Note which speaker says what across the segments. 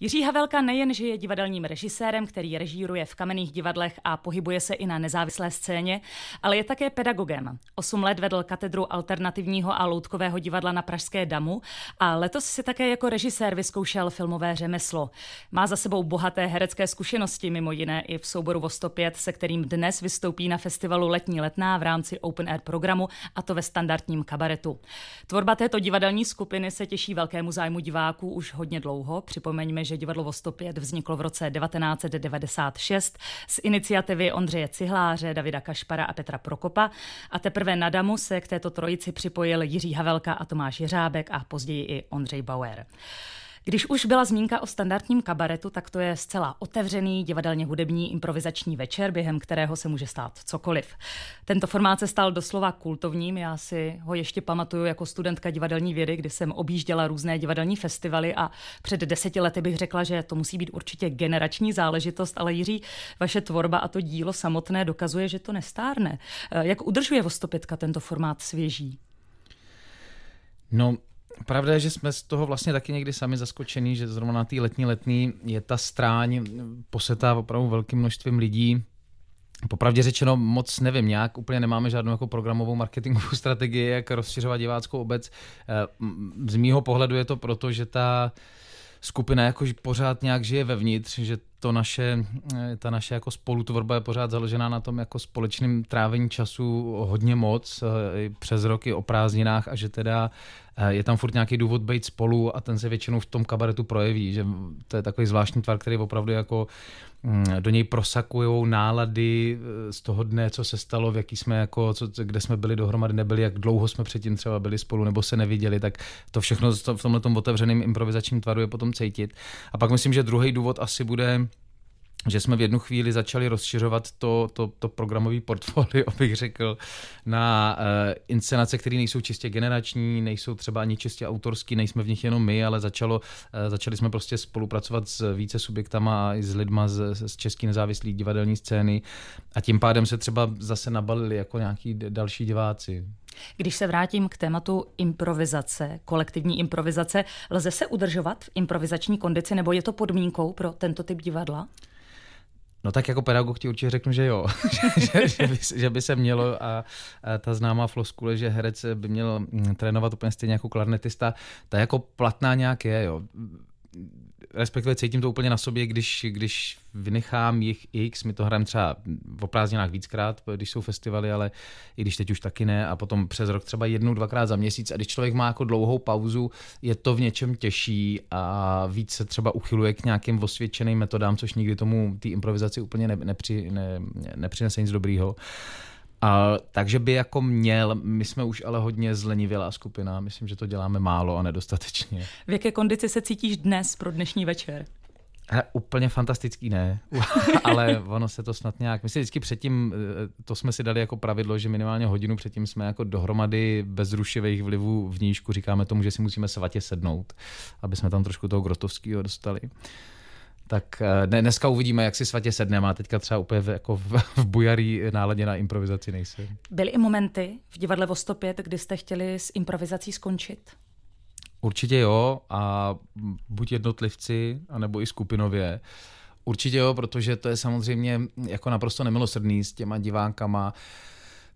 Speaker 1: Jiří Havelka nejenže je divadelním režisérem, který režíruje v kamenných divadlech a pohybuje se i na nezávislé scéně, ale je také pedagogem. Osm let vedl katedru alternativního a loutkového divadla na Pražské damu a letos si také jako režisér vyzkoušel filmové řemeslo. Má za sebou bohaté herecké zkušenosti, mimo jiné i v souboru Vostopět, se kterým dnes vystoupí na festivalu Letní letná v rámci Open Air programu a to ve standardním kabaretu. Tvorba této divadelní skupiny se těší velkému zájmu diváků už hodně dlouho. Připomeňme, že divadlo Vostopět vzniklo v roce 1996 z iniciativy Ondřeje Cihláře, Davida Kašpara a Petra Prokopa a teprve na Damu se k této trojici připojil Jiří Havelka a Tomáš Jeřábek a později i Ondřej Bauer. Když už byla zmínka o standardním kabaretu, tak to je zcela otevřený divadelně hudební improvizační večer, během kterého se může stát cokoliv. Tento formát se stal doslova kultovním. Já si ho ještě pamatuju jako studentka divadelní vědy, kdy jsem objížděla různé divadelní festivaly a před deseti lety bych řekla, že to musí být určitě generační záležitost, ale Jiří, vaše tvorba a to dílo samotné dokazuje, že to nestárne. Eh, jak udržuje Vostopětka tento formát svěží?
Speaker 2: No, Pravda je, že jsme z toho vlastně taky někdy sami zaskočení, že zrovna na té letní letní je ta stráň posetá opravdu velkým množstvím lidí. Popravdě řečeno moc nevím, nějak úplně nemáme žádnou jako programovou marketingovou strategii, jak rozšiřovat diváckou obec. Eh, z mýho pohledu je to proto, že ta skupina jakož pořád nějak žije vevnitř, že to naše, eh, ta naše jako spolutvorba je pořád založená na tom jako společném trávení času hodně moc, eh, přes roky o prázdninách a že teda eh, je tam furt nějaký důvod být spolu a ten se většinou v tom kabaretu projeví, že to je takový zvláštní tvar, který opravdu jako mm, do něj prosakují nálady z toho dne, co se stalo, v jaký jsme jako, co, kde jsme byli dohromady, nebyli, jak dlouho jsme předtím třeba byli spolu nebo se neviděli, tak to všechno v tomhle otevřeném improvizačním tvaru je potom cítit. A pak myslím, že druhý důvod asi bude že jsme v jednu chvíli začali rozšiřovat to, to, to programové portfolio, bych řekl, na uh, inscenace, které nejsou čistě generační, nejsou třeba ani čistě autorský, nejsme v nich jenom my, ale začalo, uh, začali jsme prostě spolupracovat s více subjektama a i s lidma z, z české nezávislé divadelní scény a tím pádem se třeba zase nabalili jako nějaký další diváci.
Speaker 1: Když se vrátím k tématu improvizace, kolektivní improvizace, lze se udržovat v improvizační kondici nebo je to podmínkou pro tento typ divadla?
Speaker 2: No tak jako pedagog ti určitě řeknu, že jo, že, že, by, že by se mělo a, a ta známá floskule, že herec by měl mm, trénovat úplně stejně jako klarnetista, ta jako platná nějak je, jo respektive cítím to úplně na sobě, když, když vynechám jich X, my to hrajeme třeba v prázdninách víckrát, když jsou festivaly, ale i když teď už taky ne, a potom přes rok třeba jednou, dvakrát za měsíc. A když člověk má jako dlouhou pauzu, je to v něčem těžší a víc se třeba uchyluje k nějakým osvědčeným metodám, což nikdy tomu té improvizaci úplně nepři, ne, nepřinese nic dobrýho. Uh, a, takže by jako měl, my jsme už ale hodně zlenivělá skupina, myslím, že to děláme málo a nedostatečně.
Speaker 1: V jaké kondici se cítíš dnes pro dnešní večer?
Speaker 2: Hele, úplně fantastický ne, ale ono se to snad nějak, my si vždycky předtím, eh, to jsme si dali jako pravidlo, že minimálně hodinu předtím jsme jako dohromady bez rušivých vlivů v nížku, říkáme tomu, že si musíme svatě sednout, aby jsme tam trošku toho grotovského dostali. Uh, tak eh, ne, dneska uvidíme, jak si svatě sedne. a teďka třeba úplně v, jako v, v bujarý náladě na improvizaci nejsi.
Speaker 1: Byly i momenty v divadle Vostopět, kdy jste chtěli s improvizací skončit?
Speaker 2: Určitě jo a buď jednotlivci, anebo i skupinově. Určitě jo, protože to je samozřejmě jako naprosto nemilosrdný s těma divákama. Uh,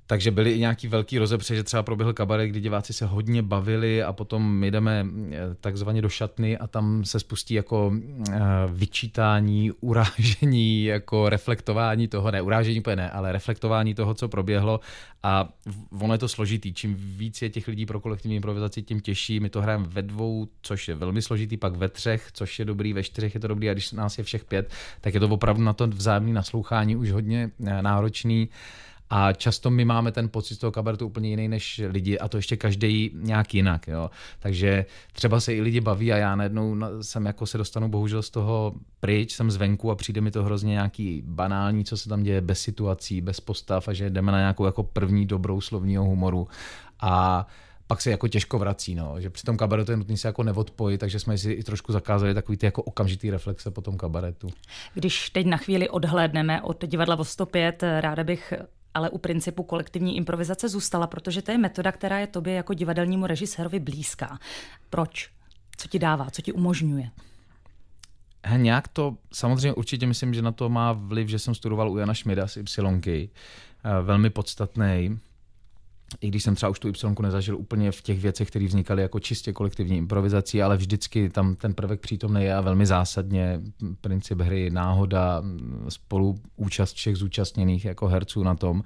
Speaker 2: takže byly i nějaký velký rozepře, že třeba proběhl kabaret, kdy diváci se hodně bavili a potom jdeme eh, takzvaně do šatny a tam se spustí jako eh, vyčítání, urážení, jako reflektování toho, ne urážení úplně ne, ale reflektování toho, co proběhlo a ono je to složitý. Čím víc je těch lidí pro kolektivní improvizaci, tím těžší. My to hrajeme ve dvou, což je velmi složitý, pak ve třech, což je dobrý, ve čtyřech je to dobrý a když nás je všech pět, tak je to opravdu na to vzájemné naslouchání už hodně eh, náročný. A často my máme ten pocit z toho kabaretu úplně jiný než lidi a to ještě každý nějak jinak. Jo. Takže třeba se i lidi baví a já najednou jsem jako se dostanu bohužel z toho pryč, jsem zvenku a přijde mi to hrozně nějaký banální, co se tam děje bez situací, bez postav a že jdeme na nějakou jako první dobrou slovního humoru. A pak se jako těžko vrací, no. že při tom kabaretu je nutné se jako neodpojit, takže jsme si i trošku zakázali takový ty jako okamžitý reflexe po tom kabaretu.
Speaker 1: Když teď na chvíli odhlédneme od divadla Vostopět, ráda bych ale u principu kolektivní improvizace zůstala, protože to je metoda, která je tobě jako divadelnímu režisérovi blízká. Proč? Co ti dává? Co ti umožňuje?
Speaker 2: Nějak to, samozřejmě určitě myslím, že na to má vliv, že jsem studoval u Jana Šmida z Ypsilonky, eh, velmi podstatný i když jsem třeba už tu Y nezažil úplně v těch věcech, které vznikaly jako čistě kolektivní improvizací, ale vždycky tam ten prvek přítomný je a velmi zásadně princip hry, náhoda, spoluúčast všech zúčastněných jako herců na tom.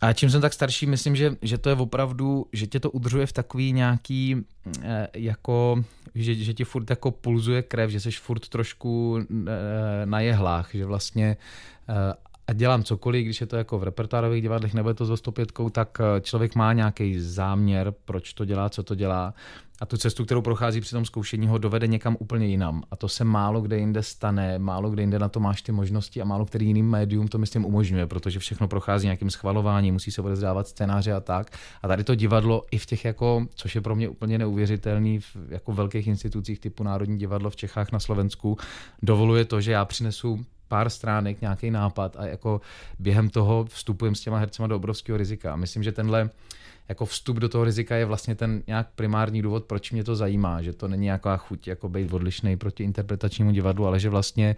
Speaker 2: A čím jsem tak starší, myslím, že, že to je opravdu, že tě to udržuje v takový nějaký, eh, jako, že, že ti furt jako pulzuje krev, že jsi furt trošku eh, na jehlách, že vlastně eh, a dělám cokoliv, když je to jako v repertoárových divadlech nebo je to s 105, tak eh, člověk má nějaký záměr, proč to dělá, co to dělá. A tu cestu, kterou prochází při tom zkoušení, ho dovede někam úplně jinam. A to se málo kde jinde stane, málo kde jinde na to máš ty možnosti a málo který jiný médium to myslím umožňuje, protože všechno prochází nějakým schvalováním, musí se odezdávat scénáře a tak. A tady to divadlo i v těch jako, což je pro mě úplně neuvěřitelný, v jako velkých institucích typu Národní divadlo v Čechách na Slovensku, dovoluje to, že já přinesu pár stránek, nějaký nápad a jako během toho vstupujeme s těma hercema do obrovského rizika. A myslím, že tenhle jako vstup do toho rizika je vlastně ten nějak primární důvod, proč mě to zajímá, že to není nějaká chuť jako být odlišný proti interpretačnímu divadlu, ale že vlastně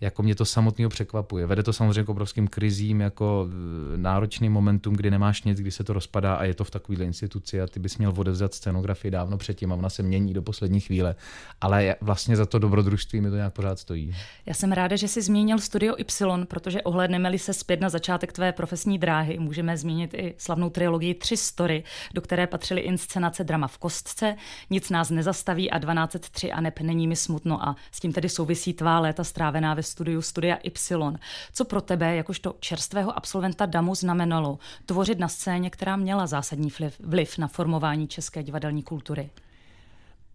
Speaker 2: jako mě to samotného překvapuje. Vede to samozřejmě k obrovským krizím, jako eh, náročným momentům, kdy nemáš nic, kdy se to rozpadá a je to v takovéhle instituci a ty bys měl odevzat scenografii dávno předtím a ona se mění do poslední chvíle. Ale vlastně za to dobrodružství mi to nějak pořád stojí.
Speaker 1: Já jsem ráda, že jsi zmínil Studio Y, protože ohledneme-li se zpět na začátek tvé profesní dráhy, můžeme zmínit i slavnou trilogii Tři story, do které patřily inscenace Drama v kostce, Nic nás nezastaví a 1203 a nep není mi smutno a s tím tedy souvisí tvá léta strávená ve studiu Studia Y. Co pro tebe, jakožto čerstvého absolventa DAMu, znamenalo tvořit na scéně, která měla zásadní vliv na formování české divadelní kultury?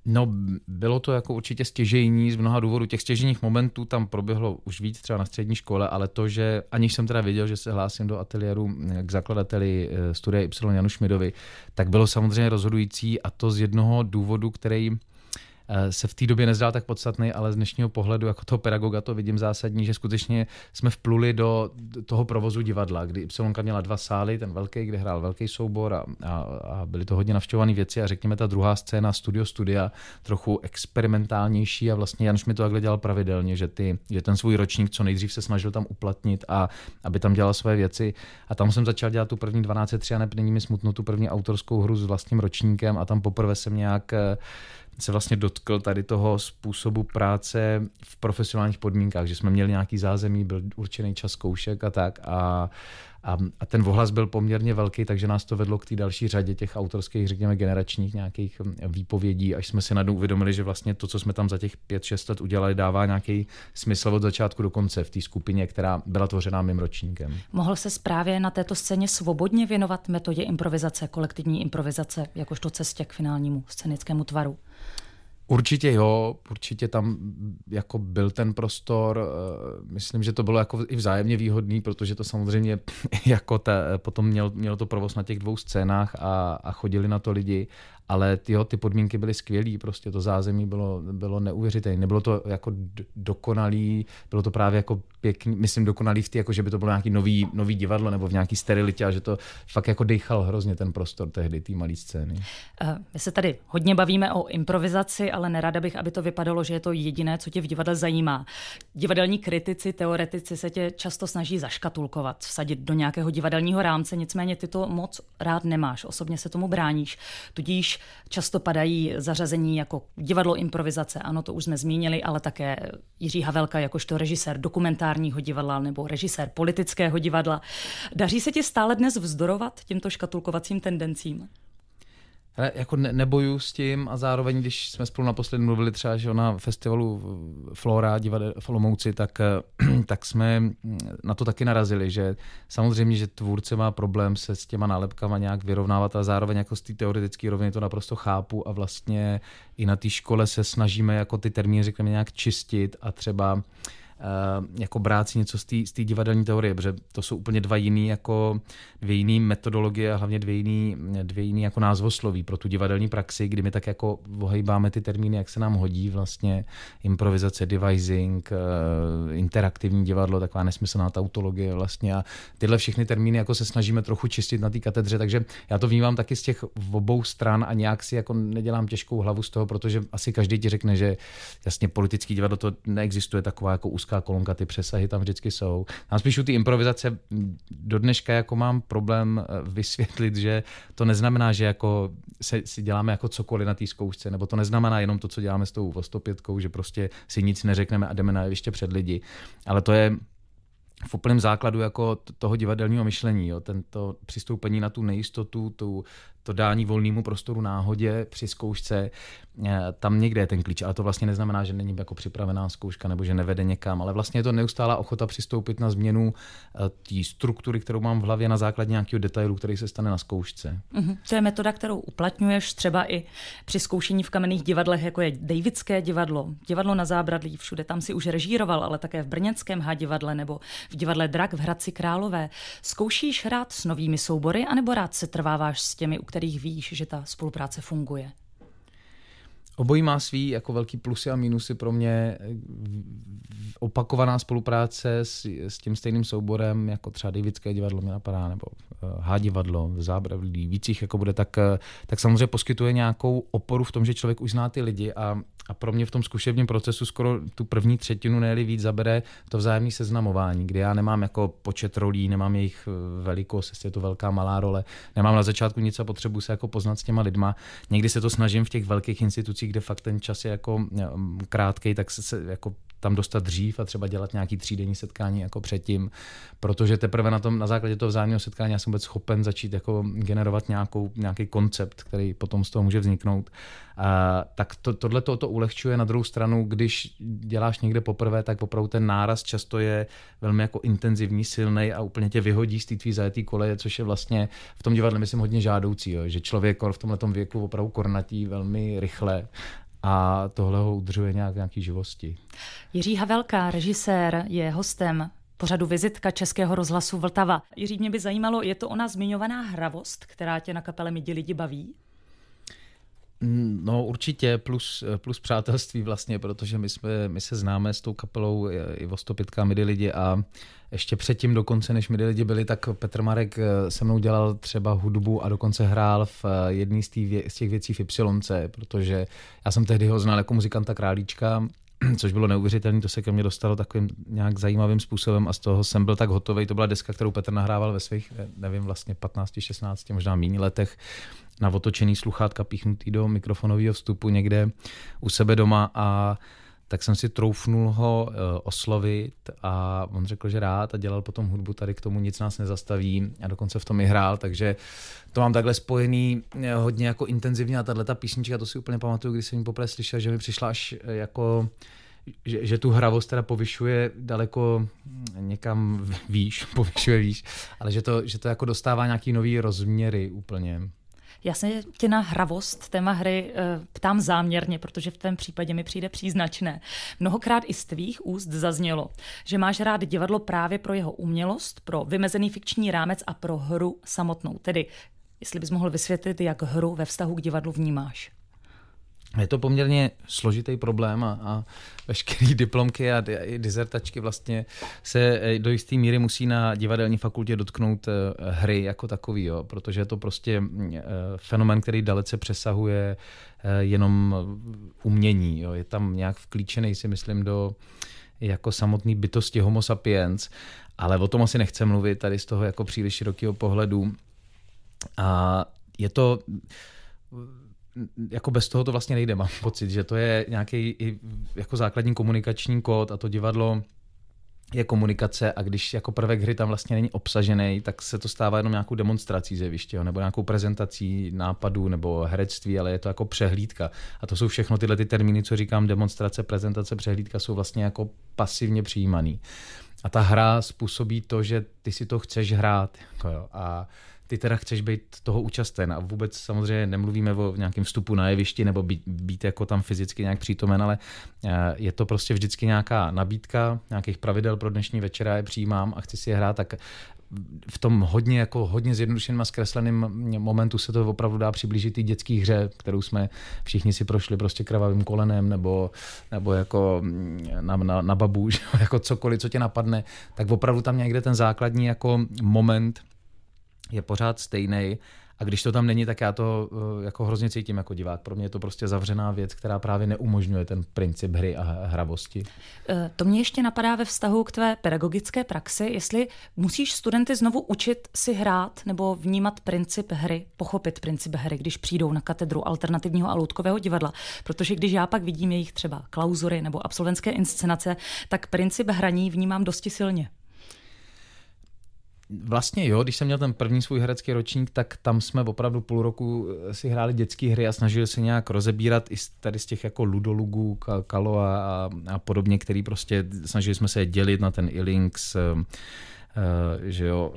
Speaker 2: No, bylo to jako určitě stěžejní z mnoha důvodů. Těch stěžejních momentů tam proběhlo už víc třeba na střední škole, ale to, že aniž jsem teda věděl, že se hlásím do ateliéru eh, k zakladateli eh, studia Y Janu Šmidovi, tak bylo samozřejmě rozhodující a to z jednoho důvodu, který Eh, se v té době nezdál tak podstatný, ale z dnešního pohledu jako toho pedagoga to vidím zásadní, že skutečně jsme vpluli do toho provozu divadla, kdy Y měla dva sály, ten velký, kde hrál velký soubor a, a, a byly to hodně navštěvované věci a řekněme ta druhá scéna Studio Studia, trochu experimentálnější a vlastně Janš mi to takhle dělal pravidelně, že, ty, že ten svůj ročník co nejdřív se snažil tam uplatnit a aby tam dělal své věci a tam jsem začal dělat tu první 12.3 a není mi smutno tu první autorskou hru s vlastním ročníkem a tam poprvé jsem nějak eh, se vlastně dotkl tady toho způsobu práce v profesionálních podmínkách, že jsme měli nějaký zázemí, byl určený čas zkoušek a tak a a, a ten ohlas byl poměrně velký, takže nás to vedlo k té další řadě těch autorských, řekněme, generačních nějakých hm, výpovědí, až jsme si najednou uvědomili, že vlastně to, co jsme tam za těch 5-6 let udělali, dává nějaký smysl od začátku do konce v té skupině, která byla tvořená mým ročníkem.
Speaker 1: Mohl se právě na této scéně svobodně věnovat metodě improvizace, kolektivní improvizace, jakožto cestě k finálnímu scénickému tvaru?
Speaker 2: Určitě jo, určitě tam mm, jako byl ten prostor, eh, myslím, že to bylo jako i vzájemně výhodný, protože to samozřejmě jako ta, potom měl, mělo to provoz na těch dvou scénách a, a chodili na to lidi ale tyjo, ty podmínky byly skvělé, prostě to zázemí bylo, bylo neuvěřitelné. Nebylo to jako dokonalý, bylo to právě jako pěkný, myslím dokonalý v té, jako že by to bylo nějaký nový, nový divadlo nebo v nějaký sterilitě a že to fakt jako dechal hrozně ten prostor tehdy, té malé scény.
Speaker 1: Eh, my se tady hodně bavíme o improvizaci, ale nerada bych, aby to vypadalo, že je to jediné, co tě v divadle zajímá. Divadelní kritici, teoretici se tě často snaží zaškatulkovat, vsadit do nějakého divadelního rámce, nicméně ty to moc rád nemáš, osobně se tomu bráníš. Tudíž často padají zařazení jako divadlo improvizace, ano, to už jsme zmínili, ale také Jiří Havelka jakožto režisér dokumentárního divadla nebo režisér politického divadla. Daří se ti stále dnes vzdorovat těmto škatulkovacím tendencím?
Speaker 2: Ale jako ne, neboju s tím a zároveň, když jsme spolu naposledy mluvili třeba, že na festivalu Flora divadel Flomouci, tak, eh, tak jsme mm, na to taky narazili, že samozřejmě, že tvůrce má problém se s těma nálepkama nějak vyrovnávat, a zároveň jako z té teoretické roviny to naprosto chápu a vlastně i na té škole se snažíme jako ty termíny, řekněme, nějak čistit a třeba uh, Eh, jako brát si něco z té divadelní teorie, protože to jsou úplně dva jiný jako dvě jiný metodologie a hlavně dvě jiný, dvě jiný jako názvosloví pro tu divadelní praxi, kdy my tak jako ohejbáme ty termíny, jak se nám hodí vlastně improvizace, devising, eh, interaktivní divadlo, taková nesmyslná tautologie vlastně a tyhle všechny termíny jako se snažíme trochu čistit na té katedře, takže já to vnímám taky z těch obou stran a nějak si jako nedělám těžkou hlavu z toho, protože asi každý ti řekne, že jasně politický divadlo to neexistuje taková jako úzká lyrická kolonka, ty přesahy tam vždycky jsou. Tam spíš u ty improvizace do dneška jako mám problém eh, vysvětlit, že to neznamená, že jako se, si děláme jako cokoliv na té zkoušce, nebo to neznamená jenom to, co děláme s tou vostopětkou, že prostě si nic neřekneme a jdeme na jeviště před lidi. Ale to je v úplném základu jako toho divadelního myšlení, jo, tento přistoupení na tu nejistotu, tu to dání volnému prostoru náhodě při zkoušce, eh, tam někde je ten klíč, ale to vlastně neznamená, že není jako připravená zkouška nebo že nevede někam, ale vlastně je to neustálá ochota přistoupit na změnu eh, té struktury, kterou mám v hlavě na základě nějakého detailu, který se stane na zkoušce.
Speaker 1: Mm-hmm. To je metoda, kterou uplatňuješ třeba i při zkoušení v kamenných divadlech, jako je Davidské divadlo, divadlo na zábradlí, všude tam si už režíroval, ale také v Brněckém H divadle nebo v divadle Drak v Hradci Králové. Zkoušíš hrát s novými soubory, anebo rád se trváváš s těmi, u kterých víš, že ta spolupráce funguje?
Speaker 2: Obojí má svý jako velký plusy a minusy pro mě. Opakovaná spolupráce s, s tím stejným souborem, jako třeba divické divadlo mě napadá, nebo eh, H divadlo, Zábravlí, víc jich jako bude, tak, eh, tak samozřejmě poskytuje nějakou oporu v tom, že člověk už zná ty lidi a a pro mě v tom zkušebním procesu skoro tu první třetinu, ne víc, zabere to vzájemné seznamování, kdy já nemám jako počet rolí, nemám jejich eh, velikost, jestli je to velká, malá role, nemám na začátku nic a potřebuji se jako poznat s těma lidma. Někdy se to snažím v těch velkých institucích, kde fakt ten čas je jako eh, krátký, tak se, se jako tam dostat dřív a třeba dělat nějaký třídenní setkání jako předtím, protože teprve na tom, na základě toho vzájemného setkání já jsem vůbec schopen začít jako generovat nějakou, nějaký koncept, který potom z toho může vzniknout. A, tak to, tohle to, to ulehčuje na druhou stranu, když děláš někde poprvé, tak opravdu ten náraz často je velmi jako intenzivní, silný a úplně tě vyhodí z té tvý zajetý koleje, což je vlastně v tom divadle myslím hodně žádoucí, jo, že člověk v tomhle věku opravdu kornatí velmi rychle a tohle ho udržuje nějak nějaký živosti.
Speaker 1: Jiří Havelka, režisér, je hostem pořadu Vizitka Českého rozhlasu Vltava. Jiří, mě by zajímalo, je to ona zmiňovaná hravost, která tě na kapele Midi lidi baví?
Speaker 2: Mm, no určitě, plus, eh, plus přátelství vlastně, protože my, jsme, my se známe s tou kapelou eh, i Vostopitka Midi lidi a ještě předtím dokonce, než Midi lidi byli, tak Petr Marek eh, se mnou dělal třeba hudbu a dokonce hrál v jedné z, z těch věcí v Ypsilonce, protože já jsem tehdy ho znal jako muzikanta Králíčka což bylo neuvěřitelné, to se ke mně dostalo takovým nějak zajímavým způsobem a z toho jsem byl tak hotový. To byla deska, kterou Petr nahrával ve svých, eh, nevím, vlastně 15, 16, možná méně letech na otočený sluchátka píchnutý do mikrofonového vstupu někde u sebe doma a tak jsem si troufnul ho eh, oslovit a on řekl, že rád a dělal potom hudbu, tady k tomu nic nás nezastaví a dokonce v tom i hrál, takže to mám takhle spojený eh, hodně jako intenzivně a tahle ta písnička, to si úplně pamatuju, když jsem ji poprvé slyšel, že mi přišla až jako že, že tu hravost teda povyšuje daleko někam výš, povyšuje výš, ale že to, že to jako dostává nějaký nový rozměry úplně.
Speaker 1: Já se tě na hravost téma hry eh, ptám záměrně, protože v tom případě mi přijde příznačné. Mnohokrát i z tvých úst zaznělo, že máš rád divadlo právě pro jeho umělost, pro vymezený fikční rámec a pro hru samotnou. Tedy, jestli bys mohl vysvětlit, jak hru ve vztahu k divadlu vnímáš
Speaker 2: je to poměrně složitý problém a, a veškeré diplomky a, a i dizertačky vlastně se e, do jisté míry musí na divadelní fakultě dotknout e, hry jako takový, jo, protože je to prostě e, fenomen, který dalece přesahuje jenom umění. Jo. Je tam nějak vklíčený, si myslím, do jako samotný bytosti homo sapiens, ale o tom asi nechce mluvit tady z toho jako příliš širokého pohledu. A je to jako bez toho to vlastně nejde, mám pocit, že to je nějaký jako základní komunikační kód a to divadlo je komunikace a když jako prvek hry tam vlastně není obsažený, tak se to stává jenom nějakou demonstrací zjeviště, nebo nějakou prezentací nápadů nebo herectví, ale je to jako přehlídka. A to jsou všechno tyhle ty termíny, co říkám, demonstrace, prezentace, přehlídka jsou vlastně jako pasivně přijímaný. A ta hra způsobí to, že ty si to chceš hrát. Jako jo, a ty teda chceš být toho účasten a vůbec samozřejmě nemluvíme o nějakém vstupu na jevišti nebo být, být jako tam fyzicky nějak přítomen, ale eh, je to prostě vždycky nějaká nabídka, nějakých pravidel pro dnešní večera je přijímám a chci si je hrát, tak v tom hodně, jako hodně zjednodušeným a zkresleným momentu se to opravdu dá přiblížit i dětské hře, kterou jsme všichni si prošli prostě krvavým kolenem nebo, nebo jako mm, na, na, na babu, že? jako cokoliv, co tě napadne, tak opravdu tam někde ten základní jako moment, je pořád stejný. A když to tam není, tak já to eh, jako hrozně cítím jako divák. Pro mě je to prostě zavřená věc, která právě neumožňuje ten princip hry a hravosti.
Speaker 1: Eh, to mě ještě napadá ve vztahu k tvé pedagogické praxi, jestli musíš studenty znovu učit si hrát nebo vnímat princip hry, pochopit princip hry, když přijdou na katedru alternativního a loutkového divadla. Protože když já pak vidím jejich třeba klauzury nebo absolventské inscenace, tak princip hraní vnímám dosti silně.
Speaker 2: Vlastně jo, když jsem měl ten první svůj herecký ročník, tak tam jsme opravdu půl roku eh, si hráli dětské hry a snažili se nějak rozebírat i tady z těch jako ludolugů, kalo a, a, a podobně, který prostě snažili jsme se dělit na ten Ilinx, eh, eh, že jo,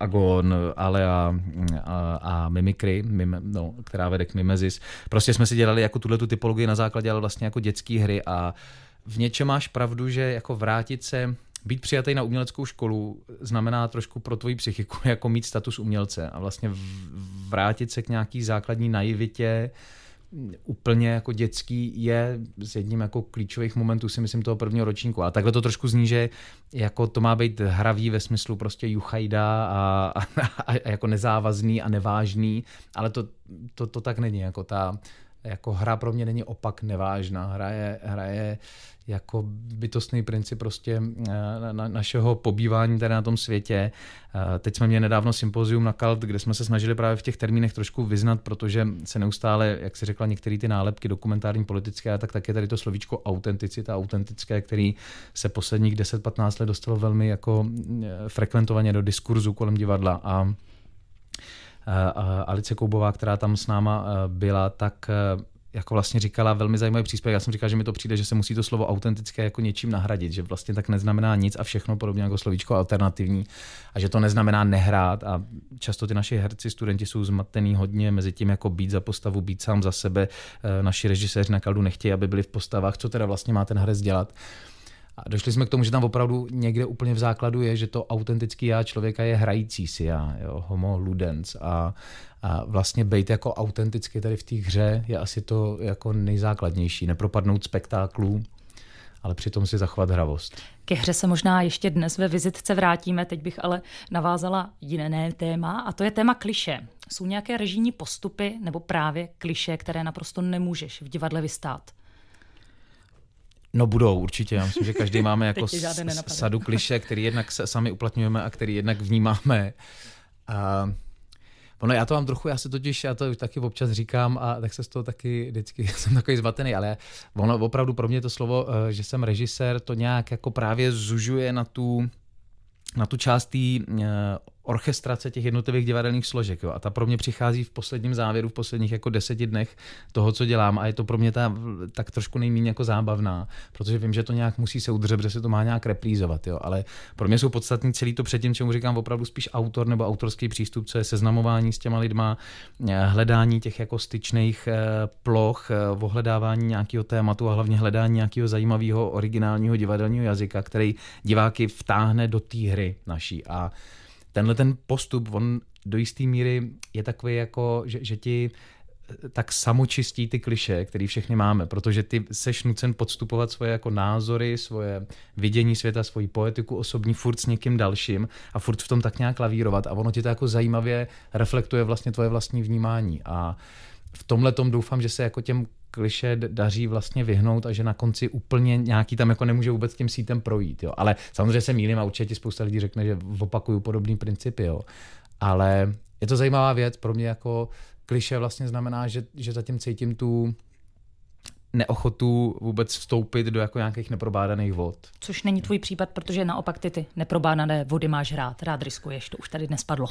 Speaker 2: Agon, Alea a Mimikry, mim, no, která vede k Mimezis. Prostě jsme si dělali jako tuhle tu typologii na základě, ale vlastně jako dětské hry a v něčem máš pravdu, že jako vrátit se být přijatý na uměleckou školu znamená trošku pro tvoji psychiku jako mít status umělce a vlastně vrátit se k nějaký základní naivitě, úplně jako dětský je s jedním jako klíčových momentů si myslím toho prvního ročníku. A takhle to trošku zní, že jako to má být hravý ve smyslu prostě juchajda a, a, a jako nezávazný a nevážný, ale to, to, to tak není. Jako ta, jako hra pro mě není opak nevážná. Hra je, hra je jako bytostný princip prostě eh, na, na, našeho pobývání tady na tom světě. Eh, teď jsme měli nedávno sympozium na Kalt, kde jsme se snažili právě v těch termínech trošku vyznat, protože se neustále, jak si řekla, některé ty nálepky dokumentární, politické, tak tak tady to slovíčko autenticita, autentické, který se posledních 10-15 let dostalo velmi jako eh, frekventovaně do diskurzu kolem divadla a Eh, eh, Alice Koubová, která tam s náma eh, byla, tak jako vlastně říkala velmi zajímavý příspěvek. Já jsem říkal, že mi to přijde, že se musí to slovo autentické jako něčím nahradit, že vlastně tak neznamená nic a všechno podobně jako slovíčko alternativní a že to neznamená nehrát a často ty naši herci, studenti jsou zmatený hodně mezi tím jako být za postavu, být sám za sebe. Naši režiséři na kaldu nechtějí, aby byli v postavách, co teda vlastně má ten herec dělat. A došli jsme k tomu, že tam opravdu někde úplně v základu je, že to autentický já člověka je hrající si já, jo, homo ludens. A, a vlastně být jako autenticky tady v té hře je asi to jako nejzákladnější. Nepropadnout spektáklů, ale přitom si zachovat hravost.
Speaker 1: Ke hře se možná ještě dnes ve vizitce vrátíme, teď bych ale navázala jiné téma a to je téma kliše. Jsou nějaké režijní postupy nebo právě kliše, které naprosto nemůžeš v divadle vystát?
Speaker 2: No budou určitě, já myslím, že každý máme jako sadu kliše, který jednak sami uplatňujeme a který jednak vnímáme. A ono, já to mám trochu, já se totiž, já to už taky občas říkám a tak se z toho taky vždycky jsem takový zmatený, ale ono opravdu pro mě to slovo, eh, že jsem režisér, to nějak jako právě zužuje na tu, na tu část té orchestrace těch jednotlivých divadelních složek. Jo. A ta pro mě přichází v posledním závěru, v posledních jako deseti dnech toho, co dělám. A je to pro mě ta, tak trošku nejméně jako zábavná, protože vím, že to nějak musí se udržet, že se to má nějak reprízovat. Jo. Ale pro mě jsou podstatní celý to předtím, čemu říkám opravdu spíš autor nebo autorský přístup, co je seznamování s těma lidma, eh, hledání těch jako styčných eh, ploch, eh, ohledávání nějakého tématu a hlavně hledání nějakého zajímavého originálního divadelního jazyka, který diváky vtáhne do té hry naší. A tenhle ten postup, on do jisté míry je takový jako, že, že ti eh, tak samočistí ty kliše, které všechny máme, protože ty seš nucen podstupovat svoje jako názory, svoje vidění světa, svoji poetiku osobní furt s někým dalším a furt v tom tak nějak lavírovat a ono ti to jako zajímavě reflektuje vlastně tvoje vlastní vnímání a v tomhle tom doufám, že se jako těm kliše daří vlastně vyhnout a že na konci úplně nějaký tam jako nemůže vůbec tím sítem projít. Jo. Ale samozřejmě se mýlím a určitě spousta lidí řekne, že opakuju podobný principy. Jo. Ale je to zajímavá věc pro mě jako kliše vlastně znamená, že, že zatím cítím tu neochotu vůbec vstoupit do jako nějakých neprobádaných vod.
Speaker 1: Což není tvůj případ, protože naopak ty ty neprobádané vody máš rád, rád riskuješ, to už tady dnes padlo.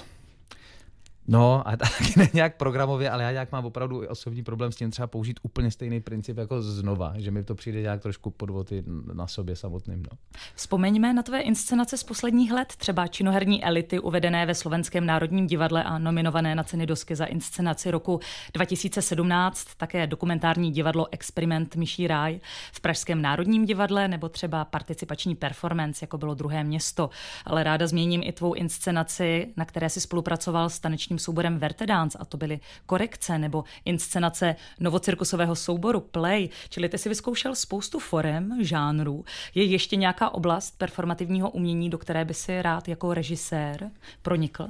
Speaker 2: No a tak ne nějak programově, ale já nějak mám opravdu osobní problém s tím třeba použít úplně stejný princip jako znova, že mi to přijde nějak trošku podvoty na sobě samotným. No.
Speaker 1: Vzpomeňme na tvé inscenace z posledních let, třeba činoherní elity uvedené ve Slovenském národním divadle a nominované na ceny dosky za inscenaci roku 2017, také dokumentární divadlo Experiment Myší ráj v Pražském národním divadle nebo třeba participační performance, jako bylo druhé město. Ale ráda změním i tvou inscenaci, na které si spolupracoval s tanečním uměleckým souborem Vertedance, a to byly korekce nebo inscenace novocirkusového souboru Play, čili ty si vyzkoušel spoustu forem, žánrů. Je ještě nějaká oblast performativního umění, do které by si rád jako režisér pronikl?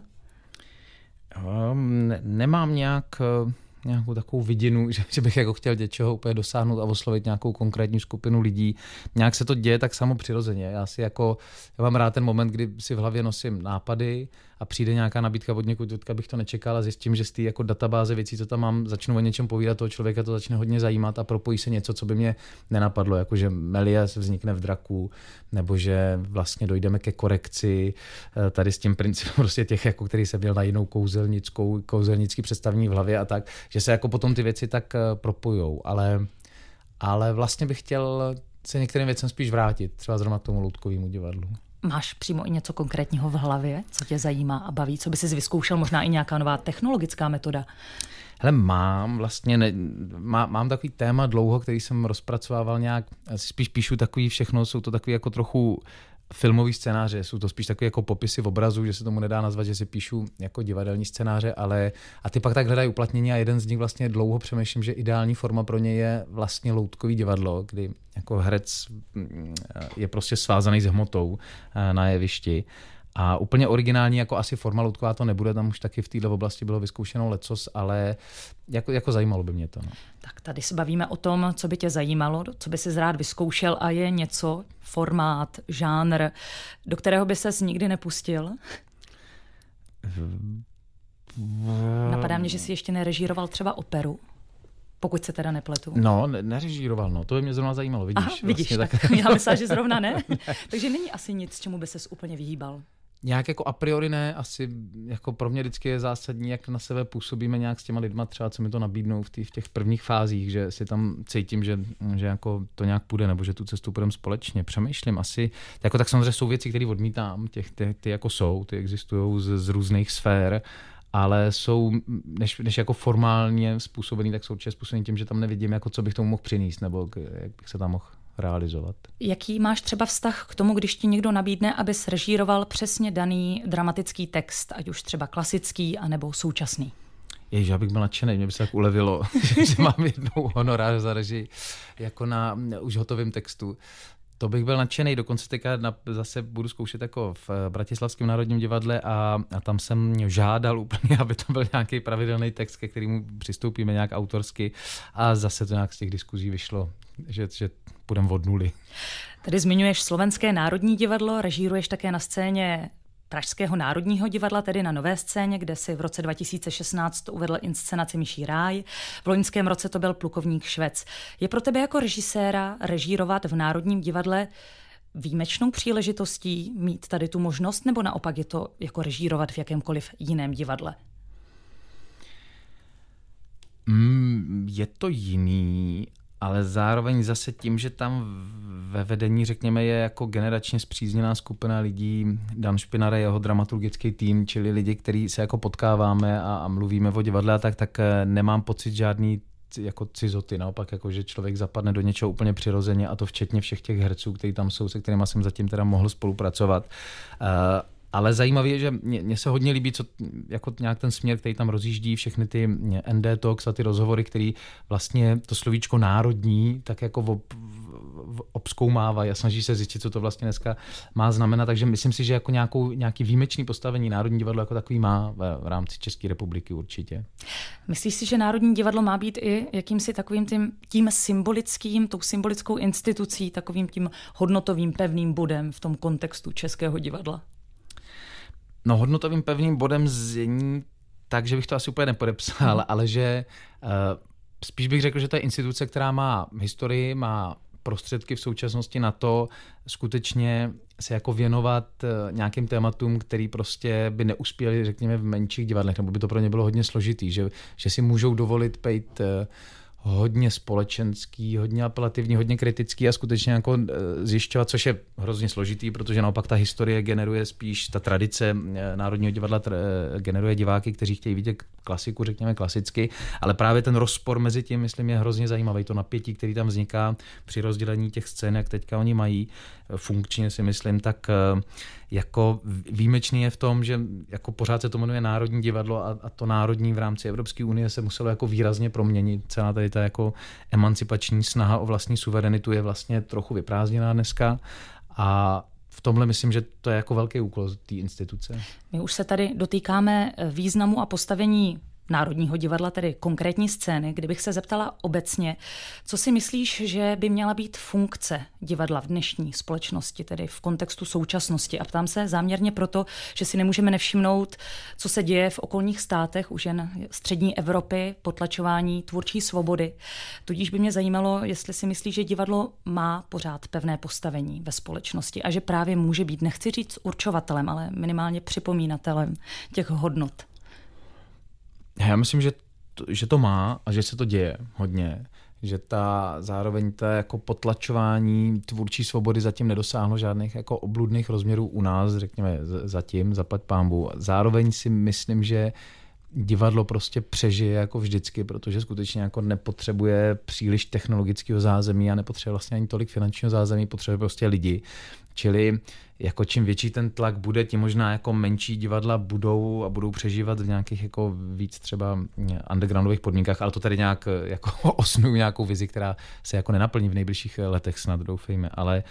Speaker 2: Um, nemám nějak eh, nějakou takovou vidinu, že, že bych jako chtěl něčeho úplně dosáhnout a oslovit nějakou konkrétní skupinu lidí. Nějak se to děje tak samo přirozeně. Já si jako, já mám rád ten moment, kdy si v hlavě nosím nápady, a přijde nějaká nabídka od někud, odkud bych to nečekal a zjistím, že z té jako databáze věcí, co tam mám, začnu o něčem povídat, toho člověka to začne hodně zajímat a propojí se něco, co by mě nenapadlo, jako že Melias vznikne v draku, nebo že vlastně dojdeme ke korekci eh, tady s tím principem prostě těch, jako který se měl na jinou kouzelnickou, kouzelnický představní v hlavě a tak, že se jako potom ty věci tak eh, propojou, ale, ale vlastně bych chtěl se některým věcem spíš vrátit, třeba zrovna k tomu loutkovému divadlu.
Speaker 1: Máš přímo i něco konkrétního v hlavě, co tě zajímá a baví, co by si vyzkoušel, možná i nějaká nová technologická metoda?
Speaker 2: Hele, mám vlastně, ne, má, mám takový téma dlouho, který jsem rozpracovával nějak, spíš píšu takový všechno, jsou to takový jako trochu filmový scénáře. Jsou to spíš takové jako popisy v obrazu, že se tomu nedá nazvat, že si píšu jako divadelní scénáře, ale a ty pak tak hledají uplatnění a jeden z nich vlastně dlouho přemýšlím, že ideální forma pro ně je vlastně loutkový divadlo, kdy jako herec mm, je prostě svázaný s hmotou eh, na jevišti a úplně originální jako asi forma loutková to nebude, tam už taky v této oblasti bylo vyzkoušeno lecos, ale jako, jako zajímalo by mě to. No.
Speaker 1: Tak tady se bavíme o tom, co by tě zajímalo, co by si rád vyzkoušel a je něco, formát, žánr, do kterého by ses nikdy nepustil? Napadá mě, že jsi ještě nerežíroval třeba operu. Pokud se teda nepletu. No,
Speaker 2: ne- nerežíroval, no, to by mě zrovna zajímalo, vidíš. Aha, vidíš, vlastně tak, tak. já myslím, že zrovna ne.
Speaker 1: Takže není asi nic, čemu by ses úplně vyhýbal
Speaker 2: nějak jako a priori ne, asi jako pro mě vždycky je zásadní, jak na sebe působíme nějak s těma lidma, třeba co mi to nabídnou v, tý, v těch prvních fázích, že si tam cítím, že, že jako to nějak půjde, nebo že tu cestu půjdeme společně. Přemýšlím asi, jako tak samozřejmě jsou věci, které odmítám, těch, ty, ty, jako jsou, ty existují z, z různých sfér, ale jsou, než, než jako formálně způsobený, tak jsou určitě způsobený tím, že tam nevidím, jako co bych tomu mohl přinést, nebo jak bych se tam mohl realizovat.
Speaker 1: Jaký máš třeba vztah k tomu, když ti někdo nabídne, aby režíroval přesně daný dramatický text, ať už třeba klasický, anebo současný?
Speaker 2: Ježiš, já bych byl nadšený, mě by se tak ulevilo, že mám jednou honorář za režii jako na už hotovém textu. To bych byl nadšený, dokonce teďka na, zase budu zkoušet jako v eh, Bratislavském národním divadle a, a tam jsem žádal úplně, aby to byl nějaký pravidelný text, ke kterému přistoupíme nějak autorsky a zase to nějak z těch diskuzí vyšlo, že, že půjdeme od nuly.
Speaker 1: Tady zmiňuješ Slovenské národní divadlo, režíruješ také na scéně Pražského národního divadla, tedy na Nové scéně, kde si v roce 2016 uvedl inscenaci Myší ráj. V loňském roce to byl plukovník Švec. Je pro tebe jako režiséra režírovat v Národním divadle výjimečnou příležitostí mít tady tu možnost, nebo naopak je to jako režírovat v jakémkoliv jiném divadle?
Speaker 2: Mm, je to jiný, ale zároveň zase tím, že tam ve vedení, řekněme, je jako generačně zpřízněná skupina lidí, Dan Špinar a jeho dramaturgický tým, čili lidi, kteří se jako potkáváme a, a mluvíme o divadle a tak, tak eh, nemám pocit žádný jako cizoty, naopak jako, že člověk zapadne do něčeho úplně přirozeně a to včetně všech těch herců, kteří tam jsou, se kterými jsem zatím teda mohl spolupracovat. Uh, ale zajímavé je, že mně se hodně líbí, co jako nějak ten směr, který tam rozjíždí, všechny ty eh, ND Talks a ty rozhovory, který vlastně to slovíčko národní tak jako ob, obskoumávají a snaží se zjistit, co to vlastně dneska má znamenat. Takže myslím si, že jako nějakou, nějaký výjimečný postavení Národní divadlo jako takový má v, v rámci České republiky určitě.
Speaker 1: Myslíš si, že Národní divadlo má být i jakýmsi takovým tím, tím symbolickým, tou symbolickou institucí, takovým tím hodnotovým pevným bodem v tom kontextu českého divadla?
Speaker 2: No hodnotovým pevným bodem zní tak, že bych to asi úplně nepodepsal, mhm. ale že uh, spíš bych řekl, že to je instituce, která má historii, má prostředky v současnosti na to skutečně se jako věnovat eh, nějakým tématům, který prostě by neuspěli, řekněme, v menších divadlech, nebo by to pro ně bylo hodně složitý, že, že si můžou dovolit pejt uh, hodně společenský, hodně apelativní, hodně kritický a skutečně jako eh, zjišťovat, což je hrozně složitý, protože naopak ta historie generuje spíš, ta tradice eh, Národního divadla eh, generuje diváky, kteří chtějí vidět klasiku, řekněme klasicky, ale právě ten rozpor mezi tím, myslím, je hrozně zajímavý, to napětí, který tam vzniká při rozdělení těch scén, jak teďka oni mají funkčně si myslím, tak eh, jako výjimečný je v tom, že jako pořád se to jmenuje Národní divadlo a, a to národní v rámci Evropské unie se muselo jako výrazně proměnit. Celá tady ta jako emancipační snaha o vlastní suverenitu je vlastně trochu vyprázdněná dneska a v tomhle myslím, že to je jako velký úkol té instituce.
Speaker 1: My už se tady dotýkáme významu a postavení Národního divadla, tedy konkrétní scény, kdybych se zeptala obecně, co si myslíš, že by měla být funkce divadla v dnešní společnosti, tedy v kontextu současnosti? A ptám se záměrně proto, že si nemůžeme nevšimnout, co se děje v okolních státech, už jen střední Evropy, potlačování tvůrčí svobody. Tudíž by mě zajímalo, jestli si myslíš, že divadlo má pořád pevné postavení ve společnosti a že právě může být, nechci říct určovatelem, ale minimálně připomínatelem těch hodnot.
Speaker 2: Já myslím, že to, že to má a že se to děje hodně že ta zároveň ta jako potlačování tvůrčí svobody zatím nedosáhlo žádných jako obludných rozměrů u nás, řekněme zatím, zaplať pámbu. Zároveň si myslím, že divadlo prostě přežije jako vždycky, protože skutečně jako nepotřebuje příliš technologického zázemí a nepotřebuje vlastně ani tolik finančního zázemí, potřebuje prostě lidi. Čili jako čím větší ten tlak bude, tím možná jako menší divadla budou a budou přežívat v nějakých jako víc třeba undergroundových podmínkách, ale to tady nějak jako osnuju nějakou vizi, která se jako nenaplní v nejbližších letech snad doufejme, ale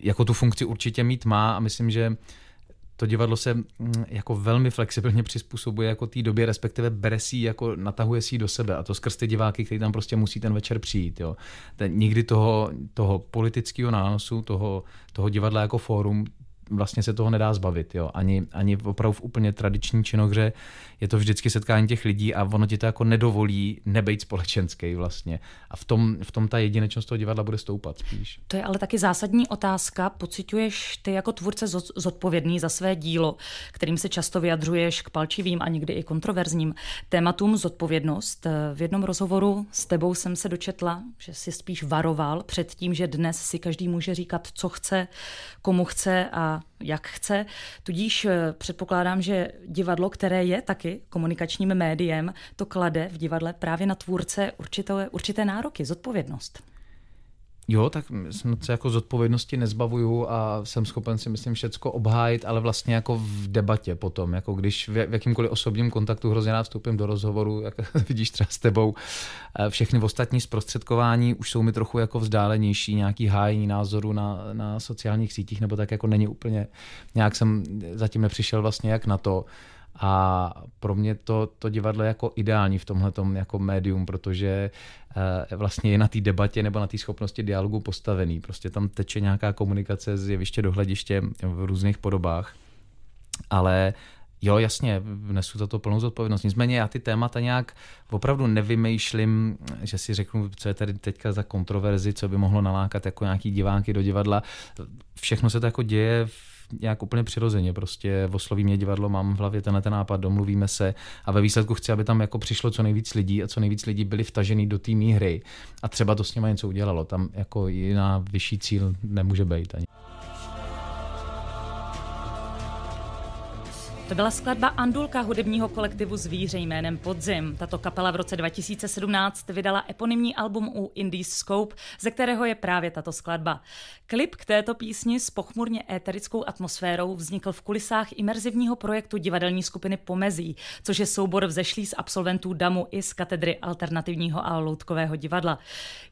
Speaker 2: jako tu funkci určitě mít má a myslím, že to divadlo se mm, jako velmi flexibilně přizpůsobuje jako té době, respektive bere si jako natahuje si do sebe a to skrz ty diváky, který tam prostě musí ten večer přijít. Jo. Ten, nikdy toho, toho politického nánosu, toho, toho divadla jako fórum vlastně se toho nedá zbavit. Jo. Ani, ani opravdu v úplně tradiční činohře je to vždycky setkání těch lidí a ono ti to jako nedovolí nebejt společenský vlastně. A v tom, v tom ta jedinečnost toho divadla bude stoupat spíš.
Speaker 1: To je ale taky zásadní otázka. Pocituješ ty jako tvůrce zodpovědný za své dílo, kterým se často vyjadřuješ k palčivým a někdy i kontroverzním tématům zodpovědnost. V jednom rozhovoru s tebou jsem se dočetla, že jsi spíš varoval před tím, že dnes si každý může říkat, co chce, komu chce a jak chce. Tudíž eh, předpokládám, že divadlo, které je taky komunikačním médiem, to klade v divadle právě na tvůrce určité, určité nároky, zodpovědnost.
Speaker 2: Jo, tak snad se jako zodpovědnosti nezbavuju a jsem schopen si myslím všecko obhájit, ale vlastně jako v debatě potom, jako když v jakýmkoliv osobním kontaktu hrozně rád do rozhovoru, jak vidíš třeba s tebou, eh, všechny ostatní zprostředkování už jsou mi trochu jako vzdálenější, nějaký hájení názoru na, na sociálních sítích, nebo tak jako není úplně, nějak jsem zatím nepřišel vlastně jak na to, a pro mě to, to divadlo je jako ideální v tomhle jako médium, protože eh, vlastně je na té debatě nebo na té schopnosti dialogu postavený. Prostě tam teče nějaká komunikace z jeviště do hlediště v různých podobách. Ale Jo, jasně, vnesu za to plnou zodpovědnost. Nicméně já ty témata nějak opravdu nevymýšlím, že si řeknu, co je tady teďka za kontroverzi, co by mohlo nalákat jako nějaký diváky do divadla. Všechno se to jako děje v nějak úplně přirozeně. Prostě osloví mě divadlo, mám v hlavě tenhle ten nápad, domluvíme se a ve výsledku chci, aby tam jako přišlo co nejvíc lidí a co nejvíc lidí byli vtažený do té hry. A třeba to s nimi něco udělalo. Tam jako jiná vyšší cíl nemůže být ani.
Speaker 1: To byla skladba Andulka hudebního kolektivu Zvíře jménem Podzim. Tato kapela v roce 2017 vydala eponymní album u Indies Scope, ze kterého je právě tato skladba. Klip k této písni s pochmurně éterickou atmosférou vznikl v kulisách imerzivního projektu divadelní skupiny Pomezí, což je soubor vzešlý z absolventů DAMu i z katedry alternativního a loutkového divadla.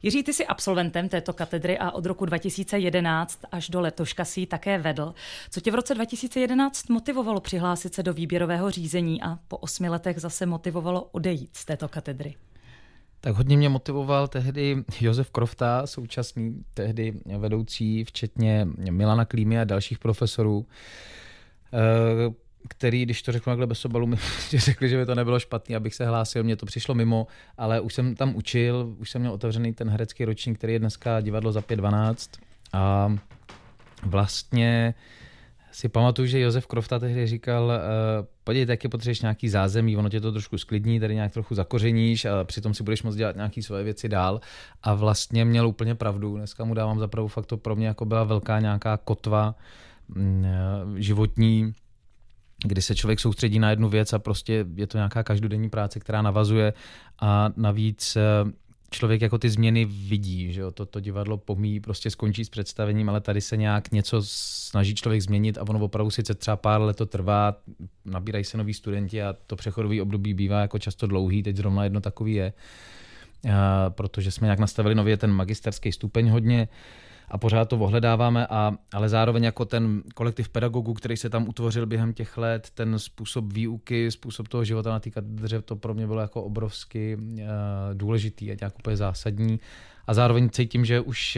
Speaker 1: Jiří, ty jsi absolventem této katedry a od roku 2011 až do letoška si ji také vedl. Co tě v roce 2011 motivovalo přihlásit sice do výběrového řízení a po osmi letech zase motivovalo odejít z této katedry?
Speaker 2: Tak hodně mě motivoval tehdy Josef Krofta, současný tehdy vedoucí, včetně Milana Klímy a dalších profesorů, eh, který, když to řeknu takhle bez obalu, mi řekli, že by to nebylo špatný, abych se hlásil, mně to přišlo mimo, ale už jsem tam učil, už jsem měl otevřený ten herecký ročník, který je dneska divadlo za 5.12 a vlastně uh, si pamatuju, že Josef Krofta tehdy říkal, uh, podívej, je potřebuješ nějaký zázemí, ono tě to trošku sklidní, tady nějak trochu zakořeníš a přitom si budeš moct dělat nějaké svoje věci dál. A vlastně měl úplně pravdu, dneska mu dávám pravdu fakt to pro mě jako byla velká nějaká kotva mh, mm, eh, životní, kdy se člověk soustředí na jednu věc a prostě je to nějaká každodenní práce, která navazuje a navíc eh, člověk jako ty změny vidí, že jo, to, to divadlo pomí, prostě skončí s představením, ale tady se nějak něco snaží člověk změnit a ono opravdu sice třeba pár let to trvá, nabírají se noví studenti a to přechodové období bývá jako často dlouhý, teď zrovna jedno takový je, protože jsme nějak nastavili nově ten magisterský stupeň hodně, uh, a pořád to ohledáváme, a, ale zároveň jako ten kolektiv pedagogů, který se tam utvořil během těch let, ten způsob výuky, způsob toho života na té katedře, to pro mě bylo jako obrovsky uh, důležitý a nějak úplně zásadní. A zároveň cítím, že už